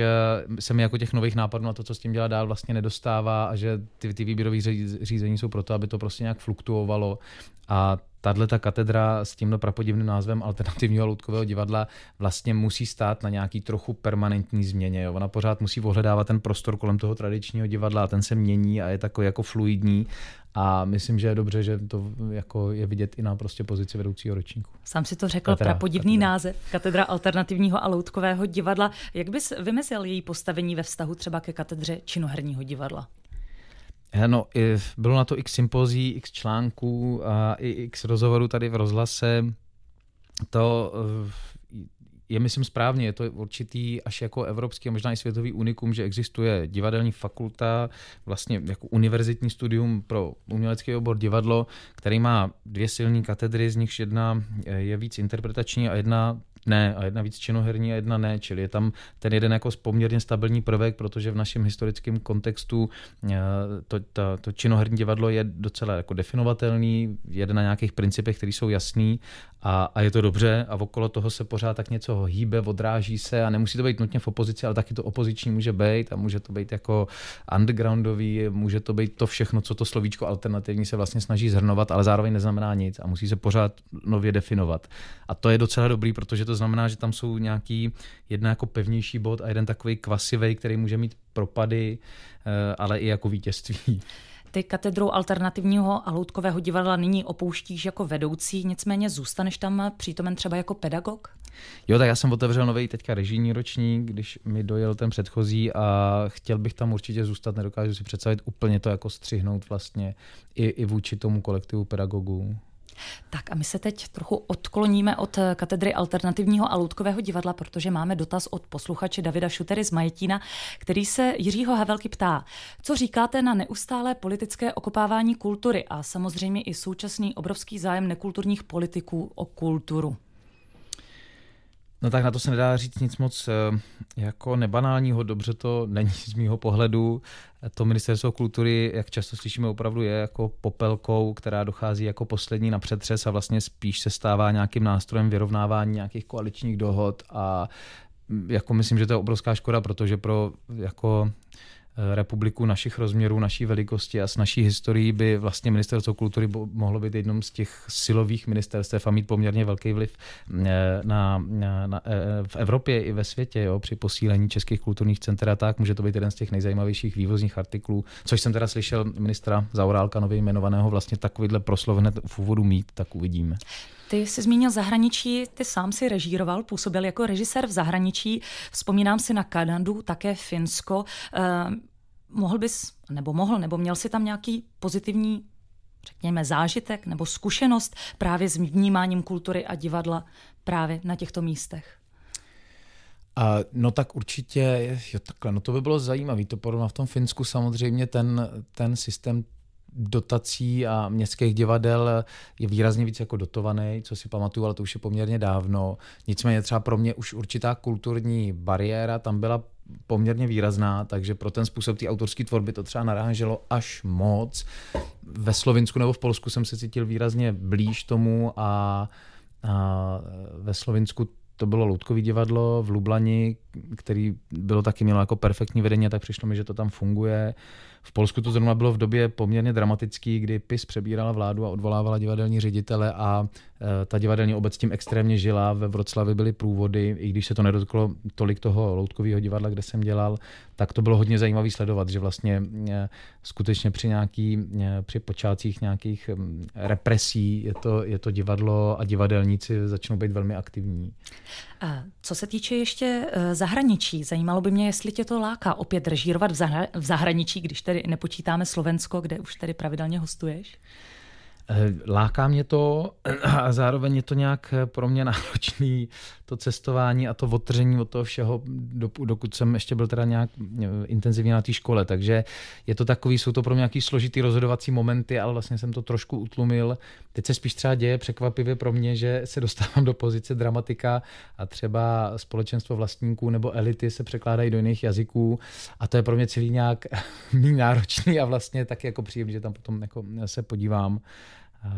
Speaker 2: uh, se mi jako těch nových nápadů na to, co s tím dělá dál, vlastně nedostává a že ty, ty výběrové řízení jsou proto, aby to prostě nějak fluktuovalo a tahle ta katedra s tímto prapodivným názvem alternativního loutkového divadla vlastně musí stát na nějaký trochu permanentní změně. Jo. Ona pořád musí ohledávat ten prostor kolem toho tradičního divadla a ten se mění a je takový jako fluidní a myslím, že je dobře, že to jako je vidět i na prostě pozici vedoucího ročníku.
Speaker 1: Sám si to řekl, katedra, prapodivný katedra. název, katedra alternativního a loutkového divadla. Jak bys vymezil její postavení ve vztahu třeba ke katedře činoherního divadla?
Speaker 2: No, bylo na to x sympozí, x článků a i x rozhovorů tady v rozhlase. To eh, je, myslím, správně. Je to určitý až jako evropský a možná i světový unikum, že existuje divadelní fakulta, vlastně jako univerzitní studium pro umělecký obor divadlo, který má dvě silné katedry, z nichž jedna eh, je víc interpretační a jedna ne, a jedna víc činoherní a jedna ne, čili je tam ten jeden jako poměrně stabilní prvek, protože v našem historickém kontextu eh, to, to, to činoherní divadlo je docela jako definovatelný, jede na nějakých principech, které jsou jasný a, a je to dobře a okolo toho se pořád tak něco hýbe, odráží se a nemusí to být nutně v opozici, ale taky to opoziční může být a může to být jako undergroundový, může to být to všechno, co to slovíčko alternativní se vlastně snaží zhrnovat, ale zároveň neznamená nic a musí se pořád nově definovat. A to je docela dobrý, protože to znamená, že tam jsou nějaký jedna jako pevnější bod a jeden takový kvasivý, který může mít propady, eh, ale i jako vítězství.
Speaker 1: Ty katedrou alternativního a loutkového divadla nyní opouštíš jako vedoucí, nicméně zůstaneš tam přítomen třeba jako pedagog?
Speaker 2: Jo, tak já jsem otevřel nový teďka režijní ročník, když mi dojel ten předchozí a chtěl bych tam určitě zůstat, nedokážu si představit úplně to jako střihnout vlastně i, i vůči tomu kolektivu pedagogů.
Speaker 1: Tak a my se teď trochu odkloníme od eh, katedry alternativního a loutkového divadla, protože máme dotaz od posluchače Davida Šutery z Majetína, který se Jiřího Havelky ptá, co říkáte na neustálé politické okopávání kultury a samozřejmě i současný obrovský zájem nekulturních politiků o kulturu?
Speaker 2: No tak na to se nedá říct nic moc eh, jako nebanálního, dobře to není z mýho pohledu. To ministerstvo kultury, jak často slyšíme, opravdu je jako popelkou, která dochází jako poslední na přetřes a vlastně spíš se stává nějakým nástrojem vyrovnávání nějakých koaličních dohod a mm, jako myslím, že to je obrovská škoda, protože pro jako Eh, republiku našich rozměrů, naší velikosti a s naší historií by vlastně ministerstvo kultury mohlo být jedním z těch silových ministerstev a mít poměrně velký vliv eh, na, na, na, eh, v Evropě i ve světě jo, při posílení českých kulturních center a tak. Může to být jeden z těch nejzajímavějších vývozních artiklů, což jsem teda slyšel ministra Zaurálka nově jmenovaného vlastně takovýhle proslov hned v úvodu mít, tak uvidíme.
Speaker 1: Ty jsi zmínil zahraničí, ty sám si režíroval, působil jako režisér v zahraničí. Vzpomínám si na Kanadu, také Finsko. Eh, mohl bys, nebo mohl, nebo měl si tam nějaký pozitivní řekněme, zážitek nebo zkušenost právě s vnímáním kultury a divadla právě na těchto místech?
Speaker 2: Uh, no tak určitě, jo takhle, no to by bylo zajímavé, to porovnat v tom Finsku samozřejmě ten, ten systém dotací a městských divadel je výrazně víc jako dotovaný, co si pamatuju, ale to už je poměrně dávno. Nicméně třeba pro mě už určitá kulturní bariéra tam byla poměrně výrazná, takže pro ten způsob té autorské tvorby to třeba naráželo až moc. Ve Slovinsku nebo v Polsku jsem se cítil výrazně blíž tomu a, a ve Slovinsku to bylo Loutkový divadlo v Lublani, který bylo taky mělo jako perfektní vedení, tak přišlo mi, že to tam funguje. Uh, v Polsku to zrovna bylo v době poměrně dramatický, kdy PIS přebírala vládu a odvolávala divadelní ředitele a Eh, ta divadelní obec tím extrémně žila, ve Vroclavě byly průvody, i když se to nedotklo tolik toho loutkového divadla, kde jsem dělal, tak to bylo hodně zajímavé sledovat, že vlastně eh, skutečně při, nějaký, eh, při počátcích nějakých mm, represí je to, je to divadlo a divadelníci začnou být velmi aktivní.
Speaker 1: A co se týče ještě zahraničí, zajímalo by mě, jestli tě to láká opět režírovat v, v zahraničí, když tedy nepočítáme Slovensko, kde už tedy pravidelně hostuješ?
Speaker 2: Eh, láká mě to a zároveň je to nějak eh, pro mě náročný to cestování a to otržení od toho všeho, dokud jsem ještě byl teda nějak eh, intenzivně na té škole, takže je to takový, jsou to pro mě nějaký složitý rozhodovací momenty, ale vlastně jsem to trošku utlumil. Teď se spíš třeba děje překvapivě pro mě, že se dostávám do pozice dramatika a třeba společenstvo vlastníků nebo elity se překládají do jiných jazyků a to je pro mě celý nějak mý náročný a vlastně tak jako příjemný, že tam potom jako se podívám. Eh,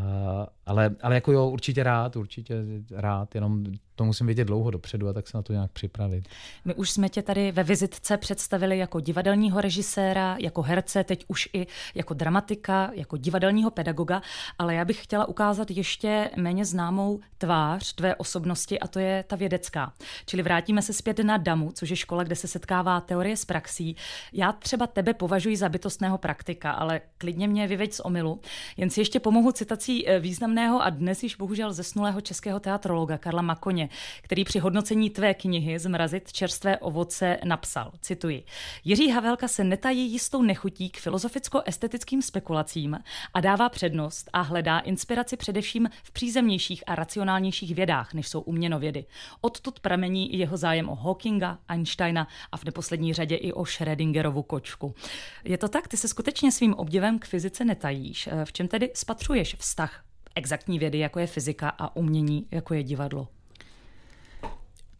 Speaker 2: ale, ale jako jo, určitě rád, určitě rád, jenom to musím vědět dlouho dopředu a tak se na to nějak připravit.
Speaker 1: My už jsme tě tady ve vizitce představili jako divadelního režiséra, jako herce, teď už i jako dramatika, jako divadelního pedagoga, ale já bych chtěla ukázat ještě méně známou tvář tvé osobnosti a to je ta vědecká. Čili vrátíme se zpět na DAMu, což je škola, kde se setkává teorie s praxí. Já třeba tebe považuji za bytostného praktika, ale klidně mě vyveď z omilu. Jen si ještě pomohu citací eh, významného a dnes již bohužel zesnulého českého teatrologa Karla Makoně, který při hodnocení tvé knihy Zmrazit čerstvé ovoce napsal. Cituji. Jiří Havelka se netají jistou nechutí k filozoficko-estetickým spekulacím a dává přednost a hledá inspiraci především v přízemnějších a racionálnějších vědách, než jsou uměnovědy. Odtud pramení jeho zájem o Hawkinga, Einsteina a v neposlední řadě i o Schrödingerovu kočku. Je to tak? Ty se skutečně svým obdivem k fyzice netajíš. Eh, v čem tedy spatřuješ vztah exaktní vědy, jako je fyzika a umění, jako je divadlo?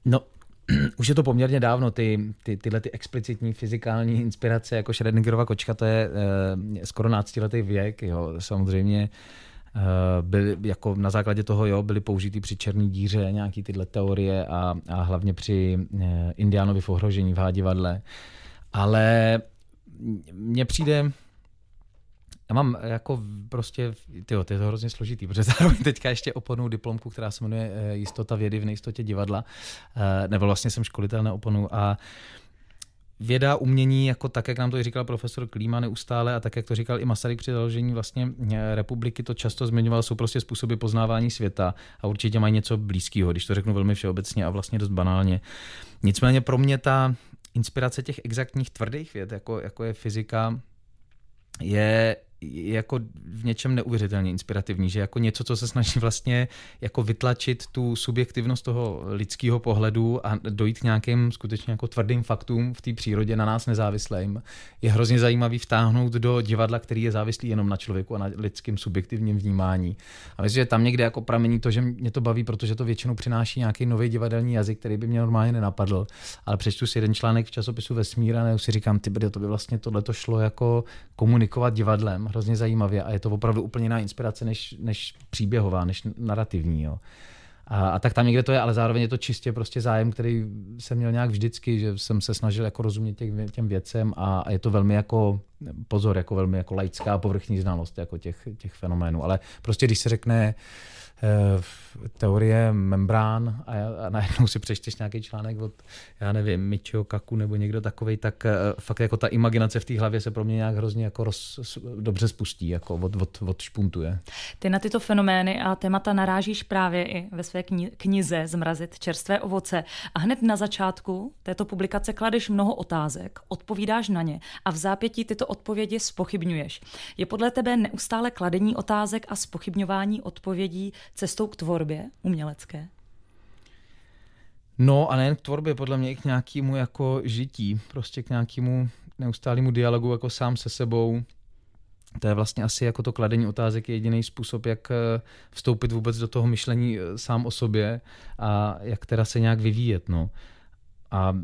Speaker 2: No, už je to poměrně dávno, ty, ty, tyhle ty explicitní fyzikální inspirace jako Schrödingerova kočka, to je e, skoro náctiletý věk, jo, samozřejmě E, byly, jako na základě toho jo, byly použity při černý díře nějaký tyhle teorie a, a hlavně při e, Indiánovi v ohrožení v hádivadle. Ale mně přijde, já mám eh, jako prostě, tyjo, to je to hrozně složitý, protože zároveň teďka ještě oponu diplomku, která se jmenuje eh, Jistota vědy v nejistotě divadla, eh, nebo vlastně jsem školitel na oponu a věda, umění, jako tak, jak nám to i říkal profesor Klíma neustále a tak, jak to říkal i Masaryk při založení vlastně republiky, to často zmiňoval, jsou prostě způsoby poznávání světa a určitě mají něco blízkého, když to řeknu velmi všeobecně a vlastně dost banálně. Nicméně pro mě ta inspirace těch exaktních tvrdých věd, jako, jako je fyzika, je je jako v něčem neuvěřitelně inspirativní, že jako něco, co se snaží vlastně jako vytlačit tu subjektivnost toho lidského pohledu a dojít k nějakým skutečně jako tvrdým faktům v té přírodě na nás nezávislým, je hrozně zajímavý vtáhnout do divadla, který je závislý jenom na člověku a na lidském subjektivním vnímání. A myslím, že tam někde jako pramení to, že mě to baví, protože to většinou přináší nějaký nový divadelní jazyk, který by mě normálně nenapadl. Ale přečtu si jeden článek v časopisu Vesmír a si říkám, ty to by vlastně tohle to šlo jako komunikovat divadlem hrozně zajímavě a je to opravdu úplně jiná inspirace než, než příběhová, než narrativní. Jo. A, a tak tam někde to je, ale zároveň je to čistě prostě zájem, který jsem měl nějak vždycky, že jsem se snažil jako rozumět těch, těm věcem a, a je to velmi jako, pozor, jako velmi jako laická povrchní znalost jako těch, těch fenoménů. Ale prostě když se řekne, uh, Eh, teorie membrán a, a najednou si přečteš nějaký článek od, já nevím, Michio Kaku nebo někdo takový, tak eh, fakt jako ta imaginace v té hlavě se pro mě nějak hrozně jako roz, dobře spustí, jako od, od, od špuntuje.
Speaker 1: Ty na tyto fenomény a témata narážíš právě i ve své knize Zmrazit čerstvé ovoce a hned na začátku této publikace kladeš mnoho otázek, odpovídáš na ně a v zápětí tyto odpovědi spochybňuješ. Je podle tebe neustále kladení otázek a spochybňování odpovědí cestou k tvorbě umělecké?
Speaker 2: No a nejen k tvorbě, podle mě i k nějakému jako žití, prostě k nějakému neustálému dialogu jako sám se sebou. To je vlastně asi jako to kladení otázek je jediný způsob, jak eh, vstoupit vůbec do toho myšlení eh, sám o sobě a jak teda se nějak vyvíjet. No. A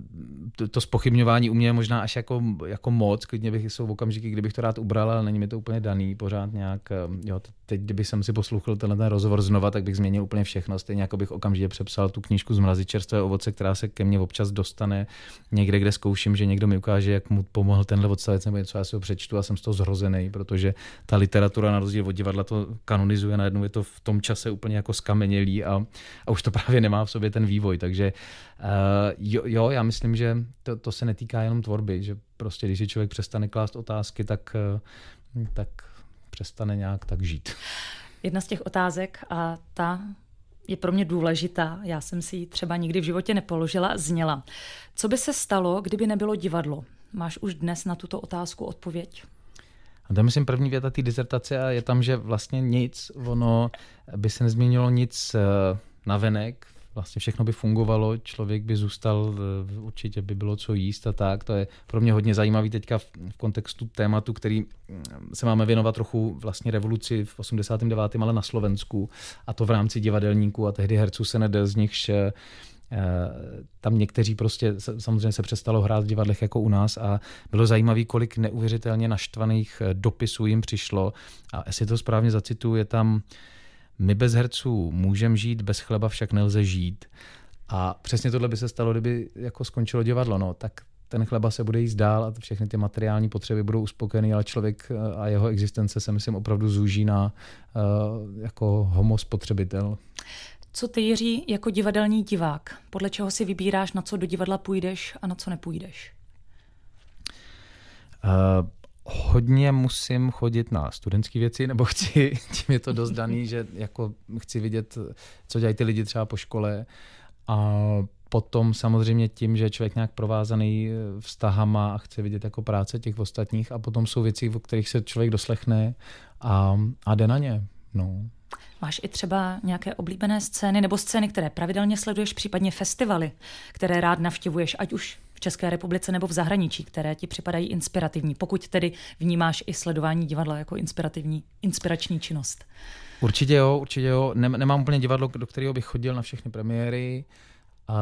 Speaker 2: to, to spochybňování u mě je možná až jako, jako moc, klidně bych jsou v okamžiky, kdybych to rád ubral, ale není mi to úplně daný pořád nějak, eh, jo, teď, kdybych jsem si poslouchal tenhle ten rozhovor znova, tak bych změnil úplně všechno. Stejně jako bych okamžitě přepsal tu knížku z mrazy čerstvé ovoce, která se ke mně občas dostane někde, kde zkouším, že někdo mi ukáže, jak mu pomohl tenhle odstavec nebo něco, já si ho přečtu a jsem z toho zhrozený, protože ta literatura na rozdíl od divadla to kanonizuje, najednou je to v tom čase úplně jako skamenělý a, a už to právě nemá v sobě ten vývoj. Takže uh, jo, jo, já myslím, že to, to se netýká jenom tvorby, že prostě když si člověk přestane klást otázky, tak, eh, tak přestane nějak tak žít?
Speaker 1: Jedna z těch otázek a ta je pro mě důležitá, já jsem si ji třeba nikdy v životě nepoložila, zněla. Co by se stalo, kdyby nebylo divadlo? Máš už dnes na tuto otázku odpověď?
Speaker 2: A to je, myslím, první věta té dizertace a je tam, že vlastně nic, ono by se nezměnilo nic eh, navenek vlastně všechno by fungovalo, člověk by zůstal, eh, určitě by bylo co jíst a tak. To je pro mě hodně zajímavý teďka v, v kontextu tématu, který mm, se máme věnovat trochu vlastně revoluci v 89. ale na Slovensku a to v rámci divadelníků a tehdy herců se nedel z nichž eh, tam někteří prostě samozřejmě se přestalo hrát v divadlech jako u nás a bylo zajímavé, kolik neuvěřitelně naštvaných eh, dopisů jim přišlo a jestli to správně zacituju, je tam uh, my bez herců můžeme žít, bez chleba však nelze žít. A přesně tohle by se stalo, kdyby jako skončilo divadlo. No, tak ten chleba se bude jíst dál a všechny ty materiální potřeby budou uspokojeny, ale člověk eh, a jeho existence se myslím opravdu zúží na uh, jako homospotřebitel.
Speaker 1: Co ty, Jiří, jako divadelní divák? Podle čeho si vybíráš, na co do divadla půjdeš a na co nepůjdeš?
Speaker 2: Uh, hodně musím chodit na studentské věci, nebo chci, tím je to dost daný, že jako chci vidět, co dělají ty lidi třeba po škole. A potom samozřejmě tím, že je člověk nějak provázaný eh, vztahama a chce vidět jako práce těch ostatních a potom jsou věci, o kterých se člověk doslechne a, a jde na ně. No.
Speaker 1: Máš i třeba nějaké oblíbené scény nebo scény, které pravidelně sleduješ, případně festivaly, které rád navštěvuješ, ať už v České republice nebo v zahraničí, které ti připadají inspirativní, pokud tedy vnímáš i sledování divadla jako inspirativní, inspirační činnost.
Speaker 2: Určitě jo, určitě jo. Nemám úplně divadlo, do kterého bych chodil na všechny premiéry a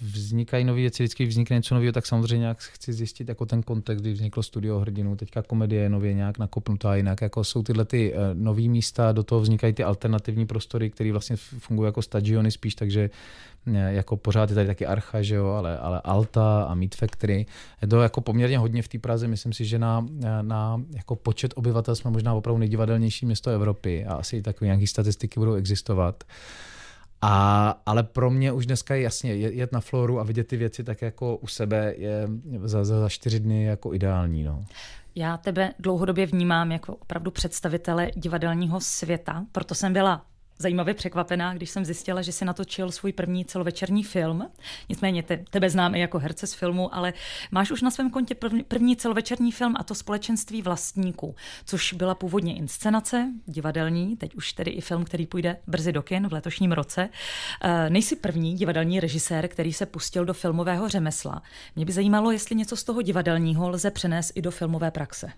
Speaker 2: vznikají nové věci, vždycky vznikne něco nového, tak samozřejmě nějak chci zjistit jako ten kontext, kdy vzniklo studio hrdinu, teďka komedie je nově nějak nakopnutá, jinak jako jsou tyhle ty eh, nové místa, do toho vznikají ty alternativní prostory, které vlastně fungují jako stagiony spíš, takže eh, jako pořád je tady taky Archa, že jo, ale, ale Alta a Meat Factory. Je to jako poměrně hodně v té Praze. Myslím si, že na, eh, na jako počet obyvatel jsme možná opravdu nejdivadelnější město Evropy a asi takové nějaké statistiky budou existovat. Uh, a, ale pro mě už dneska je jasně, jet na floru a vidět ty věci tak jako u sebe je za, za, za čtyři dny jako ideální. No.
Speaker 1: Já tebe dlouhodobě vnímám jako opravdu představitele divadelního světa, proto jsem byla zajímavě překvapená, když jsem zjistila, že si natočil svůj první celovečerní film. Nicméně te, tebe znám i jako herce z filmu, ale máš už na svém kontě první, první celovečerní film a to Společenství vlastníků, což byla původně inscenace divadelní, teď už tedy i film, který půjde brzy do kin v letošním roce. E, nejsi první divadelní režisér, který se pustil do filmového řemesla. Mě by zajímalo, jestli něco z toho divadelního lze přenést i do filmové praxe.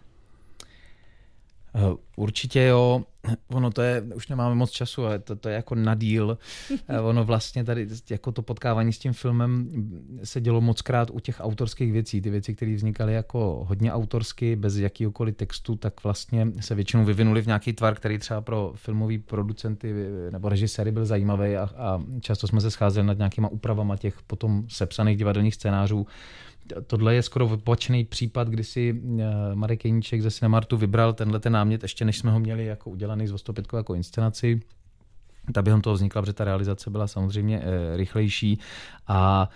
Speaker 2: Eh, určitě jo, ono to je, už nemáme moc času, ale to, to je jako na díl. Eh, ono vlastně tady, jako to potkávání s tím filmem mm, se dělo moc krát u těch autorských věcí. Ty věci, které vznikaly jako hodně autorsky, bez jakýhokoliv textu, tak vlastně se většinou vyvinuli v nějaký tvar, který třeba pro filmový producenty eh, nebo režiséry byl zajímavý a, a často jsme se scházeli nad nějakýma úpravama těch potom sepsaných divadelních scénářů tohle je skoro vypočený případ, kdy si eh, Marek Jeníček ze Cinemartu vybral tenhle ten námět, ještě než jsme ho měli jako udělaný z Vostopětku jako inscenaci. Ta během toho vznikla, protože ta realizace byla samozřejmě eh, rychlejší a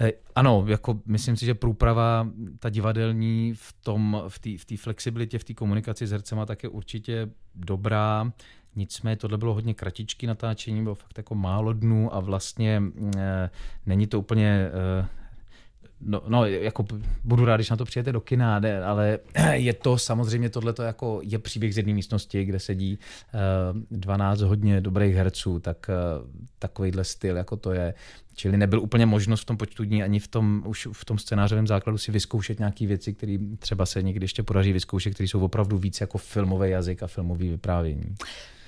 Speaker 2: eh, ano, jako myslím si, že průprava, ta divadelní v tom, v v flexibilitě, v té komunikaci s hercema tak je určitě dobrá. Nicméně tohle bylo hodně kratičký natáčení, bylo fakt jako málo dnů a vlastně e, není to úplně e, No, no, jako budu rád, když na to přijete do kina, ne, ale je to samozřejmě tohle jako je příběh z jedné místnosti, kde sedí uh, eh, 12 hodně dobrých herců, tak uh, eh, takovýhle styl jako to je. Čili nebyl úplně možnost v tom počtu dní ani v tom, už v tom scénářovém základu si vyzkoušet nějaké věci, které třeba se někdy ještě podaří vyzkoušet, které jsou opravdu víc jako filmový jazyk a filmový vyprávění.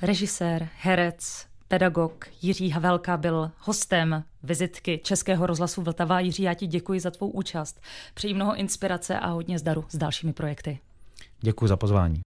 Speaker 1: Režisér, herec, Pedagog Jiří Havelka byl hostem vizitky Českého rozhlasu Vltava. Jiří, já ti děkuji za tvou účast. Přeji mnoho inspirace a hodně zdaru s dalšími projekty. Děkuji za pozvání.